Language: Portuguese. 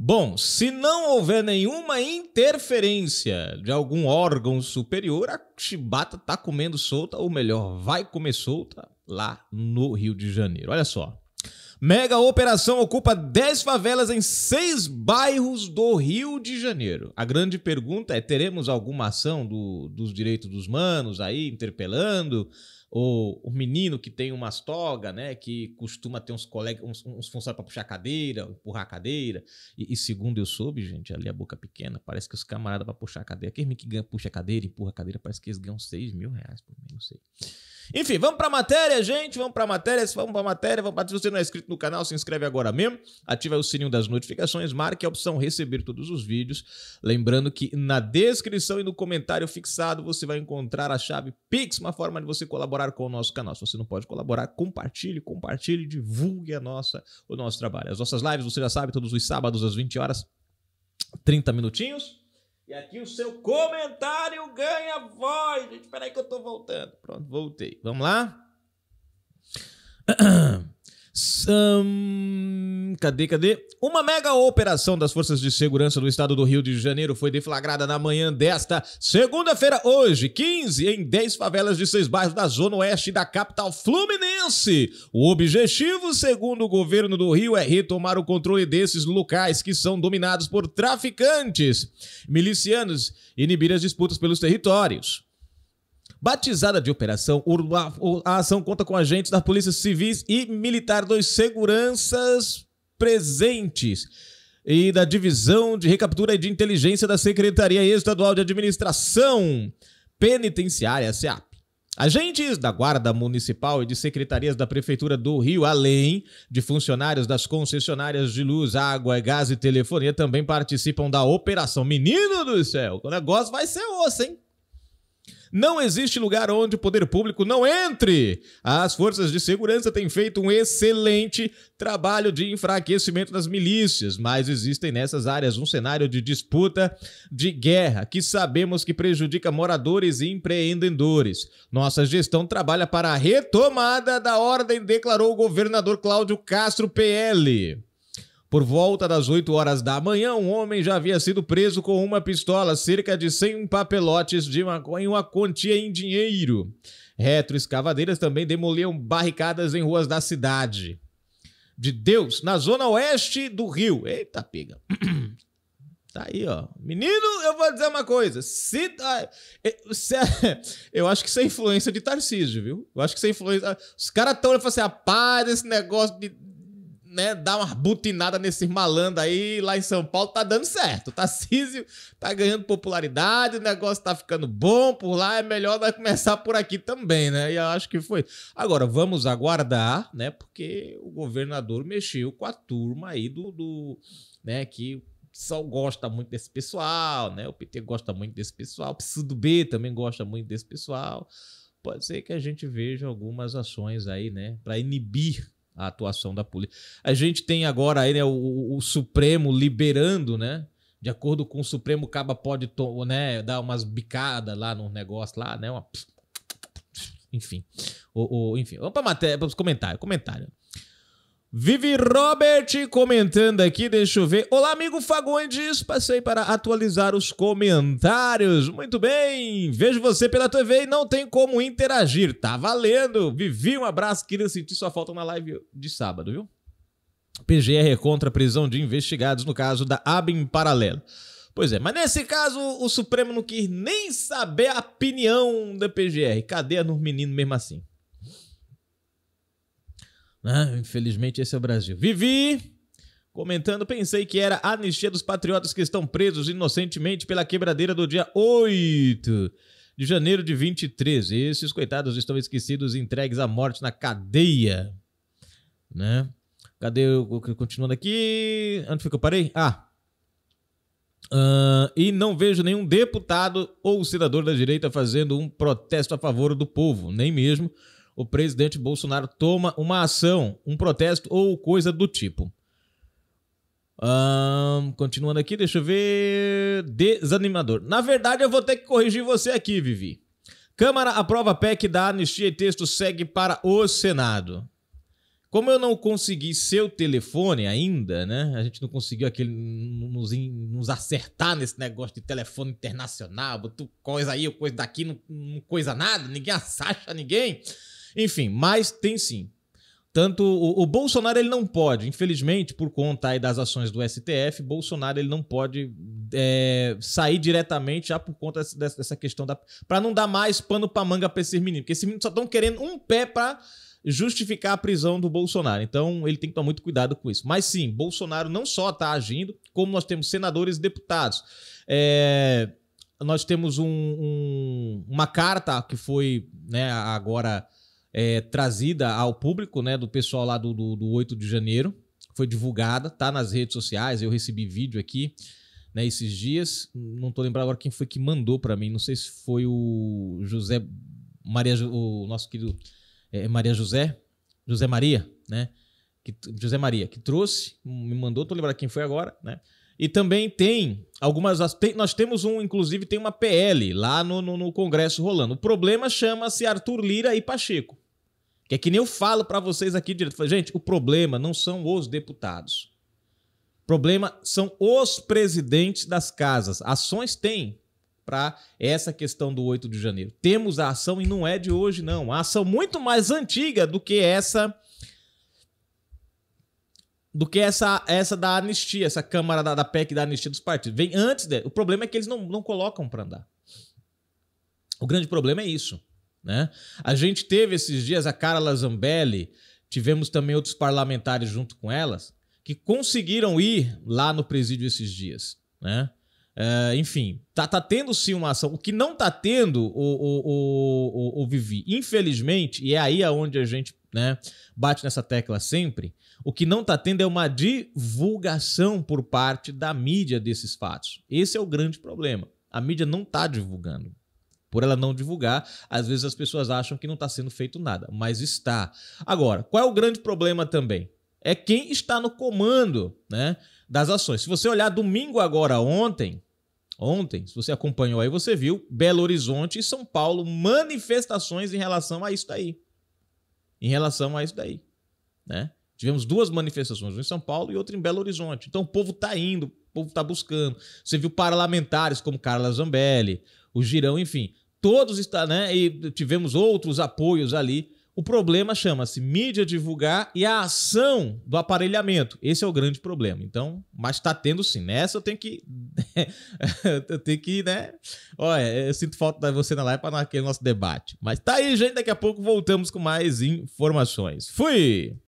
Bom, se não houver nenhuma interferência de algum órgão superior, a chibata tá comendo solta, ou melhor, vai comer solta lá no Rio de Janeiro. Olha só. Mega operação ocupa 10 favelas em 6 bairros do Rio de Janeiro. A grande pergunta é: teremos alguma ação do, dos direitos dos manos aí interpelando? ou o menino que tem umas toga, né, que costuma ter uns colegas, uns, uns funcionários para puxar a cadeira, empurrar a cadeira. E, e, segundo eu soube, gente, ali a boca pequena, parece que os camaradas para puxar a cadeira, aquele que ganha, puxa a cadeira, empurra a cadeira, parece que eles ganham 6 mil reais por mês, não sei. Enfim, vamos pra matéria, gente. Vamos pra matéria, vamos pra matéria. Vamos pra... Se você não é inscrito no canal, se inscreve agora mesmo. Ativa o sininho das notificações, marque a opção receber todos os vídeos. Lembrando que na descrição e no comentário fixado você vai encontrar a chave Pix, uma forma de você colaborar com o nosso canal. Se você não pode colaborar, compartilhe, compartilhe, divulgue a nossa, o nosso trabalho. As nossas lives, você já sabe, todos os sábados às 20 horas, 30 minutinhos. E aqui o seu comentário ganha voz. Gente, peraí que eu tô voltando. Pronto, voltei. Vamos lá? Um, cadê, cadê? Uma mega operação das Forças de Segurança do Estado do Rio de Janeiro foi deflagrada na manhã desta segunda-feira, hoje, 15, em 10 favelas de seis bairros da Zona Oeste da capital fluminense. O objetivo, segundo o governo do Rio, é retomar o controle desses locais que são dominados por traficantes, milicianos, e inibir as disputas pelos territórios. Batizada de Operação Urba, a ação conta com agentes da Polícia Civil e Militar dos Seguranças presentes e da Divisão de Recaptura e de Inteligência da Secretaria Estadual de Administração Penitenciária, SEAP. Agentes da Guarda Municipal e de secretarias da Prefeitura do Rio, além de funcionários das concessionárias de luz, água, gás e telefonia, também participam da Operação Menino do Céu. O negócio vai ser osso, hein? Não existe lugar onde o poder público não entre. As forças de segurança têm feito um excelente trabalho de enfraquecimento das milícias, mas existem nessas áreas um cenário de disputa de guerra que sabemos que prejudica moradores e empreendedores. Nossa gestão trabalha para a retomada da ordem, declarou o governador Cláudio Castro PL. Por volta das 8 horas da manhã, um homem já havia sido preso com uma pistola, cerca de 100 papelotes de maconha e uma quantia em dinheiro. Retroescavadeiras também demoliam barricadas em ruas da cidade. De Deus, na zona oeste do Rio. Eita, pega. Tá aí, ó. Menino, eu vou dizer uma coisa. Se, ah, se, é, eu acho que isso é influência de Tarcísio, viu? Eu acho que isso é influência. Os caras estão falando assim: rapaz, esse negócio de né, dar uma butinada nesses malandros aí lá em São Paulo, tá dando certo. tá Tarcísio tá ganhando popularidade, o negócio tá ficando bom por lá, é melhor começar por aqui também, né? E eu acho que foi. Agora, vamos aguardar, né? Porque o governador mexeu com a turma aí do. do né, que só gosta muito desse pessoal, né? O PT gosta muito desse pessoal, o PSDB também gosta muito desse pessoal. Pode ser que a gente veja algumas ações aí, né, para inibir a atuação da polícia. A gente tem agora aí, né, o, o, Supremo liberando, né? De acordo com o Supremo, o Caba pode né, dar umas bicadas lá no negócio lá, né? Uma... Enfim. O, o, enfim, vamos para matéria, para os comentários. Comentário. Vivi Robert comentando aqui, deixa eu ver. Olá, amigo Fagundes, passei para atualizar os comentários. Muito bem, vejo você pela TV e não tem como interagir. Tá valendo. Vivi, um abraço, queria sentir sua falta na live de sábado, viu? PGR é contra a prisão de investigados no caso da ABIN Paralelo. Pois é, mas nesse caso o Supremo não quis nem saber a opinião da PGR. Cadê a menino mesmo assim? Né? Infelizmente, esse é o Brasil. Vivi! Comentando, pensei que era a anistia dos patriotas que estão presos inocentemente pela quebradeira do dia 8 de janeiro de 23. Esses coitados estão esquecidos e entregues à morte na cadeia. Né? Cadê? Continuando aqui. Onde foi que eu parei? Ah. Uh, e não vejo nenhum deputado ou senador da direita fazendo um protesto a favor do povo, nem mesmo o presidente Bolsonaro toma uma ação, um protesto ou coisa do tipo. Um, continuando aqui, deixa eu ver. Desanimador. Na verdade, eu vou ter que corrigir você aqui, Vivi. Câmara aprova PEC da anistia e texto segue para o Senado. Como eu não consegui seu telefone ainda, né? A gente não conseguiu aquele nos, nos acertar nesse negócio de telefone internacional, botou coisa aí, coisa daqui, não, não coisa nada, ninguém assacha ninguém. Enfim, mas tem sim. Tanto o, o, Bolsonaro ele não pode, infelizmente, por conta aí das ações do STF, Bolsonaro ele não pode é, sair diretamente já por conta dessa, dessa questão da para não dar mais pano para manga para esses meninos, porque esses meninos só estão querendo um pé para justificar a prisão do Bolsonaro. Então ele tem que tomar muito cuidado com isso. Mas sim, Bolsonaro não só está agindo, como nós temos senadores e deputados. É, nós temos um, um, uma carta que foi né, agora é, trazida ao público, né, do pessoal lá do, do, do 8 de janeiro. Foi divulgada, tá nas redes sociais, eu recebi vídeo aqui, né, esses dias. Não tô lembrando agora quem foi que mandou para mim, não sei se foi o José Maria, o nosso querido é, Maria José, José Maria, né? Que, José Maria, que trouxe, me mandou, tô lembrando quem foi agora, né? E também tem algumas. Tem, nós temos um, inclusive, tem uma PL lá no, no, no Congresso rolando. O problema chama-se Arthur Lira e Pacheco. Que é que nem eu falo para vocês aqui direto. Gente, o problema não são os deputados. O problema são os presidentes das casas. Ações tem para essa questão do 8 de janeiro. Temos a ação e não é de hoje, não. A ação muito mais antiga do que essa do que essa, essa da anistia, essa Câmara da, da PEC da anistia dos partidos. Vem antes dela. O problema é que eles não, não colocam para andar. O grande problema é isso. Né? A gente teve esses dias a Carla Zambelli, tivemos também outros parlamentares junto com elas, que conseguiram ir lá no presídio esses dias. Né? É, enfim, tá, tá tendo sim uma ação. O que não tá tendo, o, o, o, o, Vivi, infelizmente, e é aí aonde a gente né? Bate nessa tecla sempre. O que não está tendo é uma divulgação por parte da mídia desses fatos. Esse é o grande problema. A mídia não está divulgando. Por ela não divulgar, às vezes as pessoas acham que não está sendo feito nada, mas está. Agora, qual é o grande problema também? É quem está no comando né, das ações. Se você olhar domingo agora, ontem, Ontem, se você acompanhou aí, você viu Belo Horizonte e São Paulo manifestações em relação a isso aí em relação a isso daí. Né? Tivemos duas manifestações, uma em São Paulo e outra em Belo Horizonte. Então o povo está indo, o povo está buscando. Você viu parlamentares como Carla Zambelli, o Girão, enfim, todos estão, né? E tivemos outros apoios ali o problema chama-se mídia divulgar e a ação do aparelhamento. Esse é o grande problema. Então, mas está tendo sim. Nessa eu tenho que. eu tenho que, né? Olha, eu sinto falta de você na live para naquele nosso debate. Mas tá aí, gente. Daqui a pouco voltamos com mais informações. Fui!